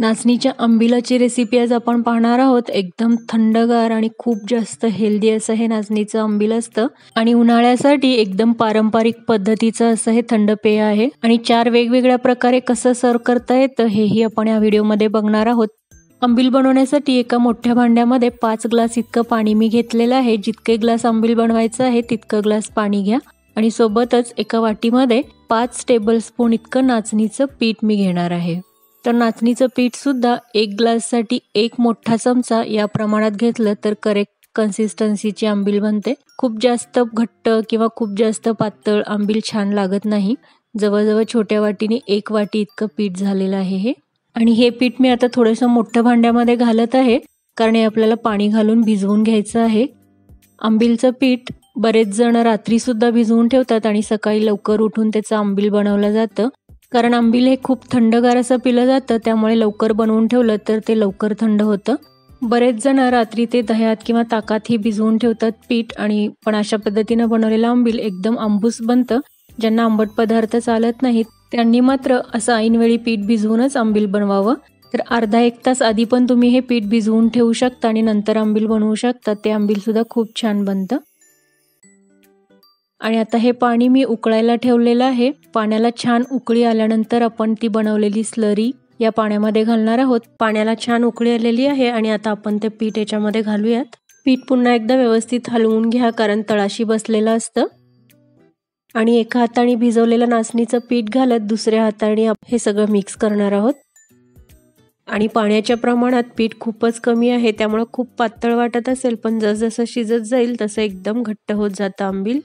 नाचणीच्या आंबिलाची रेसिपी आज आपण पाहणार आहोत एकदम थंडगार आणि खूप जास्त हेल्दी असं हे नाचणीचं आंबिल असतं आणि उन्हाळ्यासाठी एकदम पारंपरिक पद्धतीचं असं हे थंड पेय आहे आणि चार वेगवेगळ्या प्रकारे कसं सर्व करता येतं हेही आपण या व्हिडिओमध्ये बघणार आहोत आंबील बनवण्यासाठी एका मोठ्या भांड्यामध्ये पाच ग्लास इतकं पाणी मी घेतलेलं आहे जितके ग्लास आंबील बनवायचं आहे तितकं ग्लास पाणी घ्या आणि सोबतच एका वाटीमध्ये पाच टेबलस्पून इतकं नाचणीचं पीठ मी घेणार आहे तर नाचणीचं पीठ सुद्धा एक ग्लाससाठी एक मोठा चमचा या प्रमाणात घेतलं तर करेक्ट कन्सिस्टन्सीची आंबील बनते खूप जास्त घट्ट किंवा खूप जास्त पातळ आंबील छान लागत नाही जवळजवळ छोट्या वाटीने एक वाटी इतकं पीठ झालेलं आहे हे आणि हे पीठ मी आता थोडंसं मोठ्या भांड्यामध्ये घालत आहे कारण हे आपल्याला पाणी घालून भिजवून घ्यायचं आहे आंबीलचं पीठ बरेच जण रात्रीसुद्धा भिजवून ठेवतात आणि सकाळी लवकर उठून त्याचं आंबील बनवलं जातं कारण आंबील हे खूप थंडगार असं पिलं जातं त्यामुळे लवकर बनवून ठेवलं तर ते लवकर थंड होतं बरेच जण रात्री ते दह्यात किंवा ताकातही भिजवून ठेवतात पीठ आणि पण अशा पद्धतीनं बनवलेलं आंबील एकदम आंबूस बनतं ज्यांना आंबट पदार्थ चालत नाहीत त्यांनी मात्र असं ऐनवेळी पीठ भिजवूनच आंबील बनवावं तर अर्धा एक तास आधी पण तुम्ही हे पीठ भिजवून ठेवू शकता आणि नंतर आंबील बनवू शकता ते सुद्धा खूप छान बनतं आणि आता हे पाणी मी उकळायला ठेवलेलं आहे पाण्याला छान उकळी आल्यानंतर आपण ती बनवलेली स्लरी या पाण्यामध्ये घालणार आहोत पाण्याला छान उकळी आलेली आहे आणि आता आपण ते पीठ याच्यामध्ये घालूयात पीठ पुन्हा एकदा व्यवस्थित हलवून घ्या कारण तळाशी बसलेलं असतं आणि एका हाताने भिजवलेलं नाचणीचं पीठ घालत दुसऱ्या हाताने हे सगळं मिक्स करणार आहोत आणि पाण्याच्या प्रमाणात पीठ खूपच कमी आहे त्यामुळं खूप पातळ वाटत असेल पण जसजसं शिजत जाईल तसं एकदम घट्ट होत जातं आंबील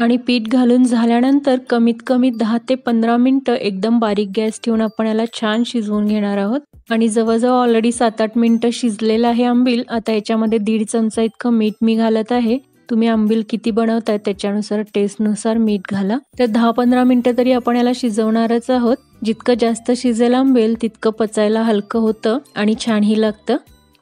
आणि पीठ घालून झाल्यानंतर कमीत कमी दहा ते पंधरा मिनटं एकदम बारीक गॅस ठेवून आपण याला छान शिजवून घेणार आहोत आणि जवळजवळ ऑलरेडी सात आठ मिनटं शिजलेलं आहे आंबील आता याच्यामध्ये दीड चमचा इतकं मीठ मी घालत आहे तुम्ही आंबील किती बनवताय त्याच्यानुसार टेस्टनुसार मीठ घाला तर दहा पंधरा मिनटं तरी आपण याला शिजवणारच आहोत जितकं जास्त शिजेल आंबेल तितकं पचायला हलकं होतं आणि छानही लागतं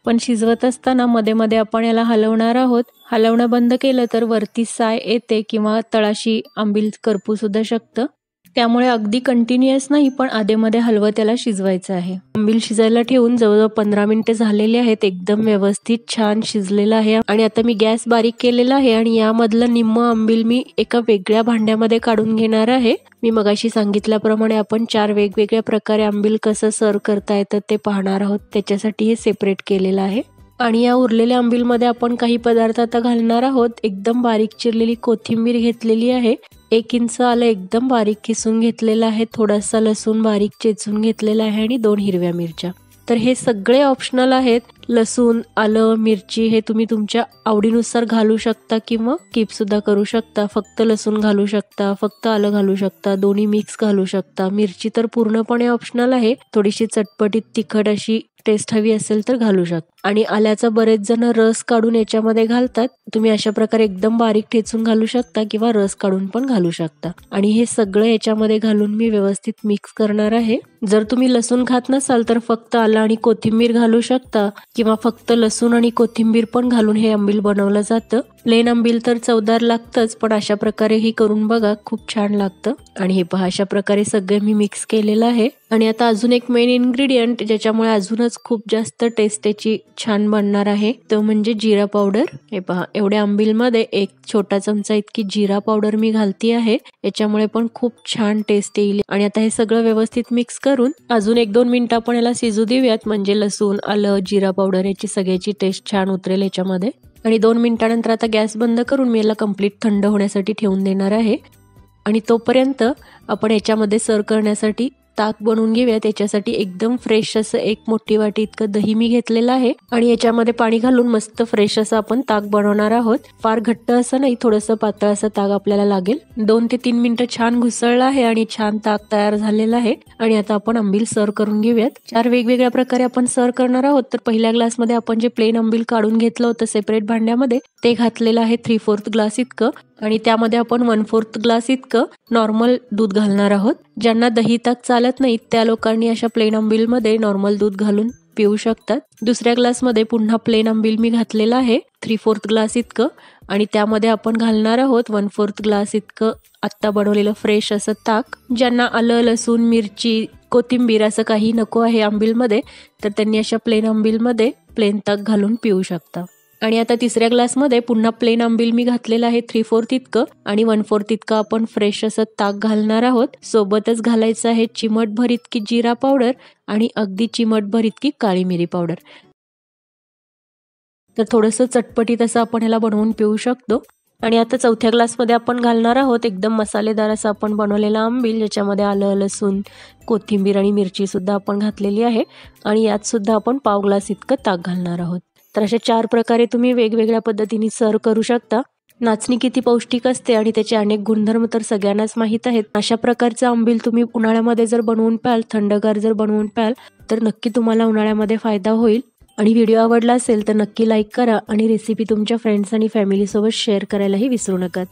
पण शिजवत असताना मध्ये मध्ये आपण याला हलवणार आहोत हलवणं बंद केलं तर वरती साय येते किंवा तळाशी आंबील करपू सुद्धा शकतं त्यामुळे अगदी कंटिन्युअस नाही पण आधेमध्ये हलवं त्याला शिजवायचं आहे आंबील शिजायला ठेवून जवळजवळ पंधरा मिनिटे झालेले आहेत एकदम व्यवस्थित छान शिजलेलं आहे आणि आता मी गॅस बारीक केलेला आहे आणि यामधलं निम्म आंबील मी एका वेगळ्या भांड्यामध्ये काढून घेणार आहे मी मगाशी सांगितल्याप्रमाणे आपण चार वेगवेगळ्या प्रकारे आंबील कसं सर्व करता येतं ते पाहणार आहोत त्याच्यासाठी हे सेपरेट केलेलं आहे आणि या उरलेल्या आंबीलमध्ये आपण काही पदार्थ आता घालणार आहोत एकदम बारीक चिरलेली कोथिंबीर घेतलेली आहे एक इंच आलं एकदम बारीक किसून घेतलेलं आहे थोडासा लसूण बारीक चेचून घेतलेला आहे आणि दोन हिरव्या मिरच्या तर हे सगळे ऑप्शनल आहेत लसूण आलं मिरची हे तुम्ही तुमच्या आवडीनुसार घालू शकता किंवा कीप सुद्धा करू शकता फक्त लसूण घालू शकता फक्त आलं घालू शकता दोन्ही मिक्स घालू शकता मिरची तर पूर्णपणे ऑप्शनल आहे थोडीशी चटपटीत तिखट अशी टेस्ट हवी असेल तर घालू शकता आणि आल्याचा बरेच जण रस काढून याच्यामध्ये घालतात तुम्ही अशा प्रकारे एकदम बारीक ठेचून घालू शकता किंवा रस काढून पण घालू शकता आणि हे सगळं याच्यामध्ये घालून मी व्यवस्थित मिक्स करणार आहे जर तुम्ही लसूण खात नसाल तर फक्त आला आणि कोथिंबीर घालू शकता किंवा फक्त लसूण आणि कोथिंबीर पण घालून हे आंबील बनवलं जातं प्लेन आंबील तर चवदार लागतंच पण अशा प्रकारे ही करून बघा खूप छान लागतं आणि हे पहा अशा प्रकारे सगळे मी मिक्स केलेलं आहे आणि आता अजून एक मेन इन्ग्रेडियंट ज्याच्यामुळे अजूनच खूप जास्त टेस्ट त्याची छान बनणार आहे तो म्हणजे जिरा पावडर हे पहा एवढ्या आंबीलमध्ये एक छोटा चमचा इतकी जिरा पावडर मी घालती आहे याच्यामुळे पण खूप छान टेस्ट येईल आणि आता हे सगळं व्यवस्थित मिक्स करून अजून एक दोन मिनिटं आपण याला शिजू देऊयात म्हणजे लसूण आलं जिरा पावडर याची सगळ्याची टेस्ट छान उतरेल याच्यामध्ये आणि दोन मिनिटानंतर आता गॅस बंद करून मी याला कम्प्लीट थंड होण्यासाठी ठेवून देणार आहे आणि तोपर्यंत आपण याच्यामध्ये सर्व करण्यासाठी ताक बनवून घेऊया त्याच्यासाठी एकदम फ्रेश असं एक मोठी वाटी इतकं दही मी घेतलेलं आहे आणि याच्यामध्ये पाणी घालून मस्त फ्रेश असं आपण ताक बनवणार आहोत फार घट्ट असं नाही थोडस पातळ असं ताक आपल्याला लागेल दोन ते तीन मिनिटं छान घुसळलं आहे आणि छान ताक तयार झालेला आहे आणि आता आपण आंबील सर्व करून घेऊयात चार वेगवेगळ्या प्रकारे आपण सर्व करणार आहोत तर पहिल्या ग्लासमध्ये आपण जे प्लेन आंबील काढून घेतलं होतं सेपरेट भांड्यामध्ये ते घातलेलं आहे थ्री फोर्थ ग्लास इतकं आणि त्यामध्ये आपण वन फोर्थ ग्लास इतकं नॉर्मल दूध घालणार आहोत ज्यांना दही ताक चालत नाहीत त्या लोकांनी अशा प्लेन मध्ये नॉर्मल दूध घालून पिऊ शकतात दुसऱ्या ग्लासमध्ये पुन्हा प्लेन आंबिल मी घातलेला आहे थ्री फोर्थ ग्लास इतकं आणि त्यामध्ये आपण घालणार आहोत वन फोर्थ ग्लास इतकं आत्ता बनवलेलं फ्रेश असं ताक ज्यांना आलं लसूण मिरची कोथिंबीर असं काही नको आहे आंबिलमध्ये तर त्यांनी अशा प्लेन आंबीलमध्ये प्लेन ताक घालून पिऊ शकता आणि आता तिसऱ्या ग्लासमध्ये पुन्हा प्लेन आंबील मी घातलेलं आहे थ्री फोर्थ इतकं आणि वन फोर्थ इतकं आपण फ्रेश असं ताक घालणार आहोत सोबतच घालायचं आहे चिमटभर इतकी जिरा पावडर आणि अगदी चिमटभर इतकी काळी मिरी पावडर तर थोडंसं चटपटीत असं आपण ह्याला बनवून पिऊ शकतो आणि आता चौथ्या ग्लासमध्ये आपण घालणार आहोत एकदम मसालेदार असं आपण बनवलेला आंबील ज्याच्यामध्ये आलं लसूण कोथिंबीर आणि मिरची सुद्धा आपण घातलेली आहे आणि यात सुद्धा आपण पाव ग्लास इतकं ताक घालणार आहोत तर अशा चार प्रकारे तुम्ही वेगवेगळ्या पद्धतीने सर करू शकता नाचणी किती पौष्टिक असते आणि त्याचे अनेक गुणधर्म तर सगळ्यांनाच माहीत आहेत अशा प्रकारचं आंबील तुम्ही उन्हाळ्यामध्ये जर बनवून प्याल थंडगार जर बनवून प्याल तर नक्की तुम्हाला उन्हाळ्यामध्ये फायदा होईल आणि व्हिडिओ आवडला असेल तर नक्की लाईक करा आणि रेसिपी तुमच्या फ्रेंड्स आणि फॅमिलीसोबत शेअर करायलाही विसरू नका